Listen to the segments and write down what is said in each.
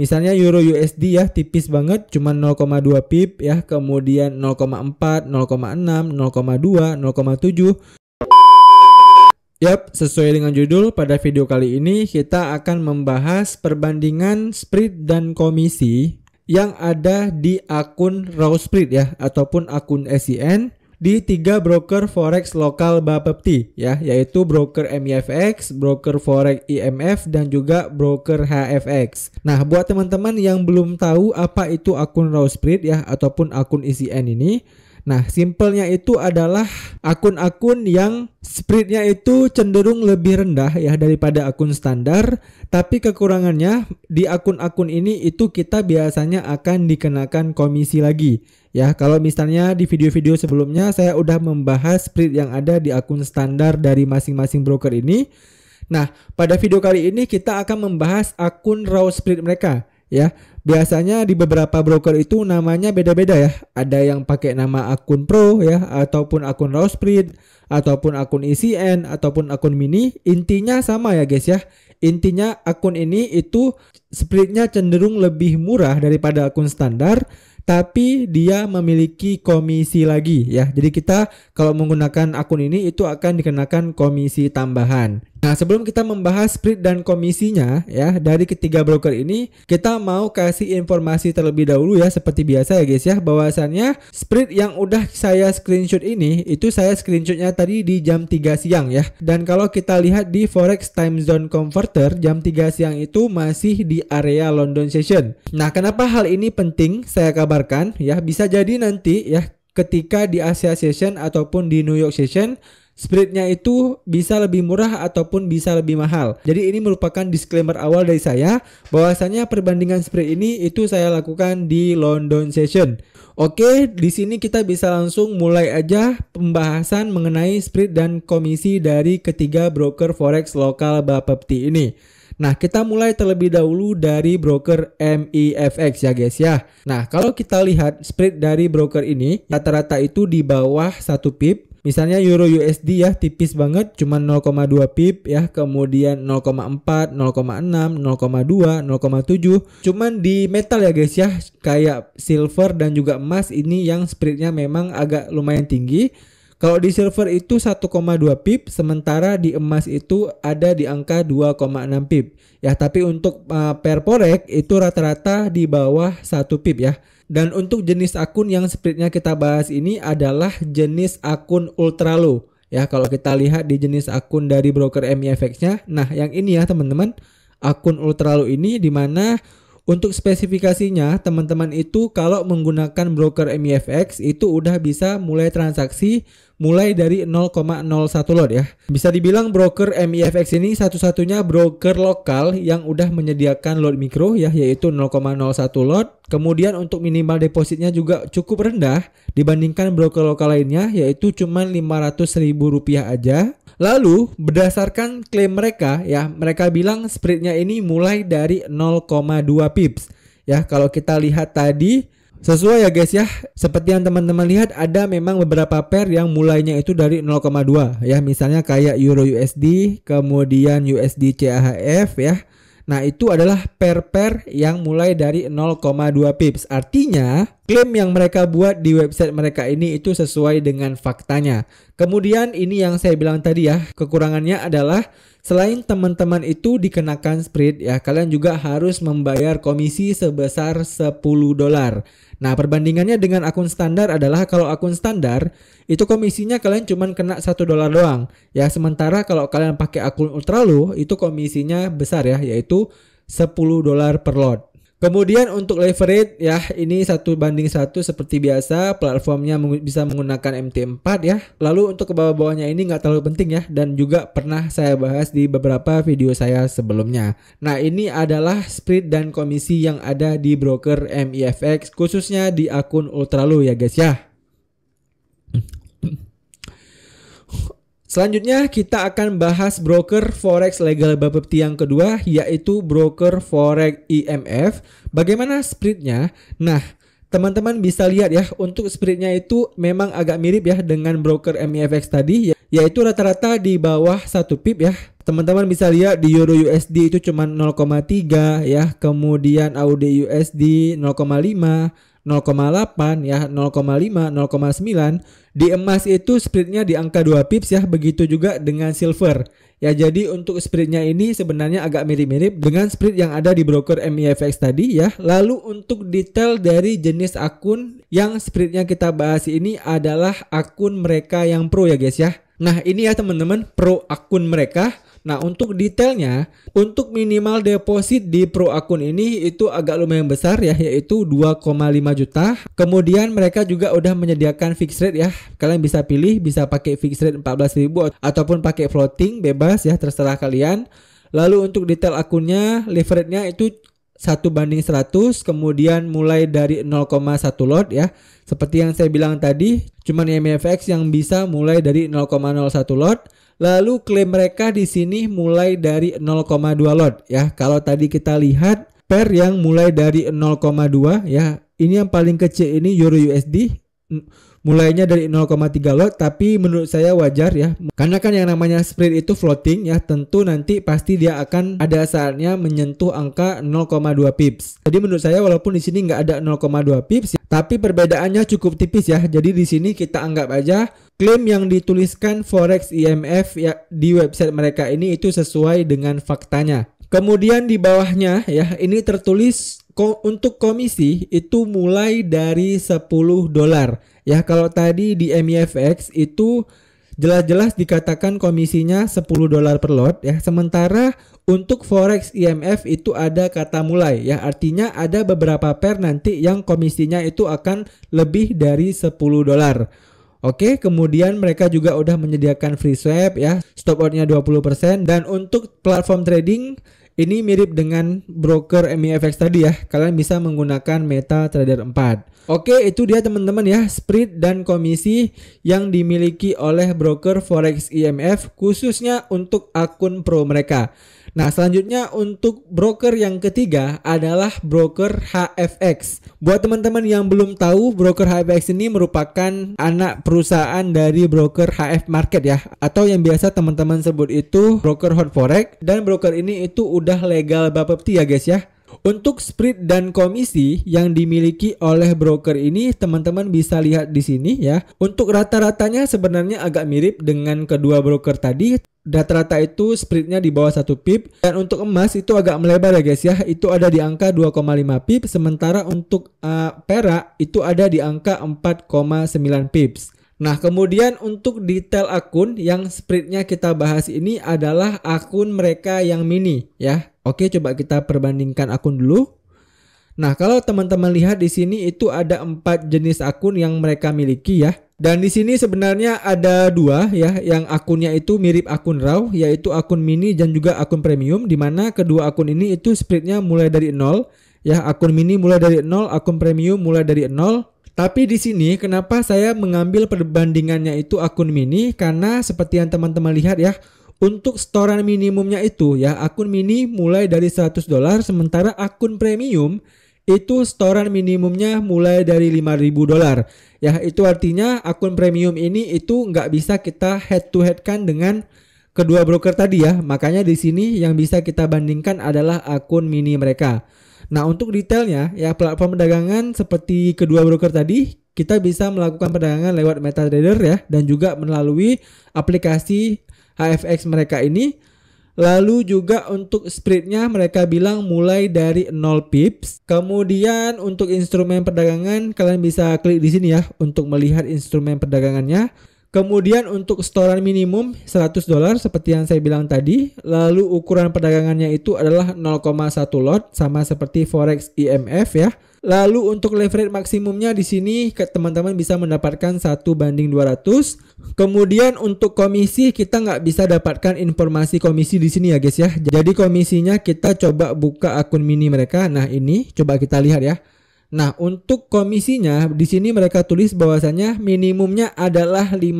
Misalnya euro USD ya tipis banget cuma 0,2 pip ya, kemudian 0,4, 0,6, 0,2, 0,7. Yap, sesuai dengan judul pada video kali ini kita akan membahas perbandingan spread dan komisi yang ada di akun Raw Spread ya ataupun akun SCN di tiga broker forex lokal Bapepti ya, yaitu broker MIFX, broker forex IMF dan juga broker HFX. Nah, buat teman-teman yang belum tahu apa itu akun raw ya ataupun akun ECN ini, Nah, simpelnya itu adalah akun-akun yang spreadnya itu cenderung lebih rendah ya daripada akun standar, tapi kekurangannya di akun-akun ini itu kita biasanya akan dikenakan komisi lagi. Ya, kalau misalnya di video-video sebelumnya saya udah membahas spread yang ada di akun standar dari masing-masing broker ini. Nah, pada video kali ini kita akan membahas akun raw spread mereka ya. Biasanya di beberapa broker itu namanya beda-beda ya. Ada yang pakai nama akun pro ya ataupun akun spread ataupun akun ECN ataupun akun mini. Intinya sama ya guys ya. Intinya akun ini itu splitnya cenderung lebih murah daripada akun standar tapi dia memiliki komisi lagi ya. Jadi kita kalau menggunakan akun ini itu akan dikenakan komisi tambahan. Nah, sebelum kita membahas split dan komisinya ya dari ketiga broker ini, kita mau kasih informasi terlebih dahulu ya seperti biasa ya guys ya bahwasannya split yang udah saya screenshot ini itu saya screenshotnya tadi di jam 3 siang ya. Dan kalau kita lihat di forex time zone converter jam 3 siang itu masih di area London session. Nah, kenapa hal ini penting saya kabarkan ya bisa jadi nanti ya ketika di Asia Session ataupun di New York Session Spiritnya itu bisa lebih murah ataupun bisa lebih mahal. Jadi ini merupakan disclaimer awal dari saya Bahwasannya perbandingan spirit ini itu saya lakukan di London Session. Oke, di sini kita bisa langsung mulai aja pembahasan mengenai spirit dan komisi dari ketiga broker forex lokal Bapepti ini. Nah, kita mulai terlebih dahulu dari broker MEFX ya guys ya. Nah, kalau kita lihat spread dari broker ini rata-rata itu di bawah satu pip Misalnya euro USD ya tipis banget cuma 0,2 pip ya, kemudian 0,4, 0,6, 0,2, 0,7. Cuman di metal ya guys ya, kayak silver dan juga emas ini yang spreadnya memang agak lumayan tinggi. Kalau di silver itu 1,2 pip, sementara di emas itu ada di angka 2,6 pip. Ya, tapi untuk uh, per forex itu rata-rata di bawah 1 pip ya. Dan untuk jenis akun yang splitnya kita bahas ini adalah jenis akun ultra low. Ya, kalau kita lihat di jenis akun dari broker MEFX-nya. Nah, yang ini ya teman-teman, akun ultra low ini dimana untuk spesifikasinya, teman-teman itu kalau menggunakan broker MEFX itu udah bisa mulai transaksi mulai dari 0,01 lot ya. Bisa dibilang broker MIFX ini satu-satunya broker lokal yang udah menyediakan lot mikro ya yaitu 0,01 lot. Kemudian untuk minimal depositnya juga cukup rendah dibandingkan broker lokal lainnya yaitu cuma Rp500.000 aja. Lalu berdasarkan klaim mereka ya mereka bilang spreadnya ini mulai dari 0,2 pips. Ya kalau kita lihat tadi Sesuai ya guys ya, seperti yang teman-teman lihat ada memang beberapa pair yang mulainya itu dari 0,2 ya. Misalnya kayak Euro USD, kemudian USD CHF ya. Nah itu adalah pair-pair yang mulai dari 0,2 pips. Artinya klaim yang mereka buat di website mereka ini itu sesuai dengan faktanya. Kemudian ini yang saya bilang tadi ya, kekurangannya adalah selain teman-teman itu dikenakan spread ya, kalian juga harus membayar komisi sebesar 10 dolar. Nah, perbandingannya dengan akun standar adalah kalau akun standar itu komisinya kalian cuma kena 1 dolar doang. Ya, sementara kalau kalian pakai akun ultra itu komisinya besar ya, yaitu 10 dolar per lot. Kemudian untuk leverage ya ini satu banding satu seperti biasa platformnya bisa menggunakan MT4 ya. Lalu untuk ke bawah-bawahnya ini nggak terlalu penting ya dan juga pernah saya bahas di beberapa video saya sebelumnya. Nah ini adalah spread dan komisi yang ada di broker MIFX khususnya di akun Ultralu ya guys ya. Selanjutnya kita akan bahas broker forex legal babepti yang kedua yaitu broker forex IMF. Bagaimana spreadnya? Nah, teman-teman bisa lihat ya untuk spreadnya itu memang agak mirip ya dengan broker MIFX tadi ya, yaitu rata-rata di bawah satu pip ya. Teman-teman bisa lihat di Euro USD itu cuma 0,3 ya, kemudian AUD USD 0,8 ya 0,5 0,9 di emas itu spreadnya di angka 2 pips ya begitu juga dengan silver ya jadi untuk spreadnya ini sebenarnya agak mirip-mirip dengan spread yang ada di broker MIFX e tadi ya lalu untuk detail dari jenis akun yang spreadnya kita bahas ini adalah akun mereka yang pro ya guys ya Nah ini ya teman-teman pro akun mereka Nah, untuk detailnya, untuk minimal deposit di pro akun ini itu agak lumayan besar ya, yaitu 2,5 juta. Kemudian mereka juga udah menyediakan fixed rate ya. Kalian bisa pilih bisa pakai fixed rate ribu ataupun pakai floating bebas ya, terserah kalian. Lalu untuk detail akunnya, leverage-nya itu 1 banding 100 kemudian mulai dari 0,1 lot ya seperti yang saya bilang tadi cuman MFX yang bisa mulai dari 0,01 lot Lalu klaim mereka di sini mulai dari 0,2 lot ya. Kalau tadi kita lihat pair yang mulai dari 0,2 ya. Ini yang paling kecil ini Euro USD mulainya dari 0,3 lot tapi menurut saya wajar ya karena kan yang namanya spread itu floating ya tentu nanti pasti dia akan ada saatnya menyentuh angka 0,2 pips jadi menurut saya walaupun di sini nggak ada 0,2 pips tapi perbedaannya cukup tipis ya jadi di sini kita anggap aja Klaim yang dituliskan Forex IMF e ya, di website mereka ini itu sesuai dengan faktanya. Kemudian di bawahnya ya ini tertulis ko untuk komisi itu mulai dari 10 dolar. Ya kalau tadi di MIFX e itu jelas-jelas dikatakan komisinya 10 dolar per lot ya. Sementara untuk forex IMF e itu ada kata mulai ya. Artinya ada beberapa pair nanti yang komisinya itu akan lebih dari 10 dolar. Oke, kemudian mereka juga udah menyediakan free swap ya, stop outnya 20% dan untuk platform trading ini mirip dengan broker MEFX tadi ya. Kalian bisa menggunakan Meta Trader 4. Oke, itu dia teman-teman ya, spread dan komisi yang dimiliki oleh broker forex IMF khususnya untuk akun pro mereka. Nah, selanjutnya untuk broker yang ketiga adalah broker HFX. Buat teman-teman yang belum tahu, broker HFX ini merupakan anak perusahaan dari broker HF Market ya, atau yang biasa teman-teman sebut itu broker hot forex dan broker ini itu udah legal bapepti ya guys ya. Untuk spread dan komisi yang dimiliki oleh broker ini teman-teman bisa lihat di sini ya. Untuk rata-ratanya sebenarnya agak mirip dengan kedua broker tadi. Rata-rata itu spreadnya di bawah satu pip dan untuk emas itu agak melebar ya guys ya. Itu ada di angka 2,5 pip sementara untuk uh, perak itu ada di angka 4,9 pips. Nah, kemudian untuk detail akun yang spreadnya kita bahas ini adalah akun mereka yang mini ya. Oke, coba kita perbandingkan akun dulu. Nah, kalau teman-teman lihat di sini itu ada empat jenis akun yang mereka miliki ya. Dan di sini sebenarnya ada dua ya, yang akunnya itu mirip akun raw, yaitu akun mini dan juga akun premium, di mana kedua akun ini itu spreadnya mulai dari nol, ya akun mini mulai dari nol, akun premium mulai dari nol, tapi di sini kenapa saya mengambil perbandingannya itu akun mini karena seperti yang teman-teman lihat ya untuk setoran minimumnya itu ya akun mini mulai dari 100 dolar sementara akun premium itu setoran minimumnya mulai dari 5000 dolar. Ya, itu artinya akun premium ini itu nggak bisa kita head to head kan dengan kedua broker tadi ya. Makanya di sini yang bisa kita bandingkan adalah akun mini mereka. Nah, untuk detailnya ya platform perdagangan seperti kedua broker tadi kita bisa melakukan perdagangan lewat MetaTrader ya dan juga melalui aplikasi HFX mereka ini. Lalu juga untuk spreadnya mereka bilang mulai dari 0 pips. Kemudian untuk instrumen perdagangan kalian bisa klik di sini ya untuk melihat instrumen perdagangannya. Kemudian untuk setoran minimum 100 dolar seperti yang saya bilang tadi, lalu ukuran perdagangannya itu adalah 0,1 lot sama seperti forex IMF ya. Lalu untuk leverage maksimumnya di sini teman-teman bisa mendapatkan 1 banding 200. Kemudian untuk komisi kita nggak bisa dapatkan informasi komisi di sini ya guys ya. Jadi komisinya kita coba buka akun mini mereka. Nah ini coba kita lihat ya. Nah, untuk komisinya di sini mereka tulis bahwasannya minimumnya adalah 15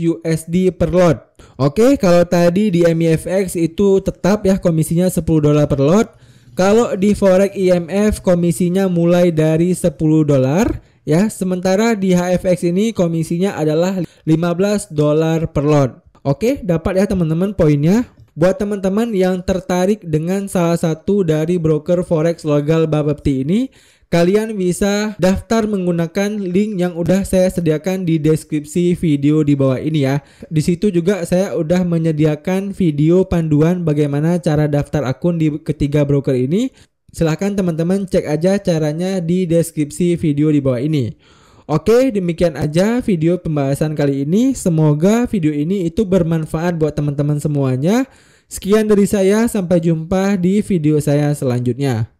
USD per lot. Oke, kalau tadi di MIFX itu tetap ya komisinya 10 dolar per lot. Kalau di forex IMF komisinya mulai dari 10 dolar ya, sementara di HFX ini komisinya adalah 15 dolar per lot. Oke, dapat ya teman-teman poinnya buat teman-teman yang tertarik dengan salah satu dari broker forex lokal Bapepti ini kalian bisa daftar menggunakan link yang udah saya sediakan di deskripsi video di bawah ini ya. Di situ juga saya udah menyediakan video panduan bagaimana cara daftar akun di ketiga broker ini. Silahkan teman-teman cek aja caranya di deskripsi video di bawah ini. Oke, demikian aja video pembahasan kali ini. Semoga video ini itu bermanfaat buat teman-teman semuanya. Sekian dari saya, sampai jumpa di video saya selanjutnya.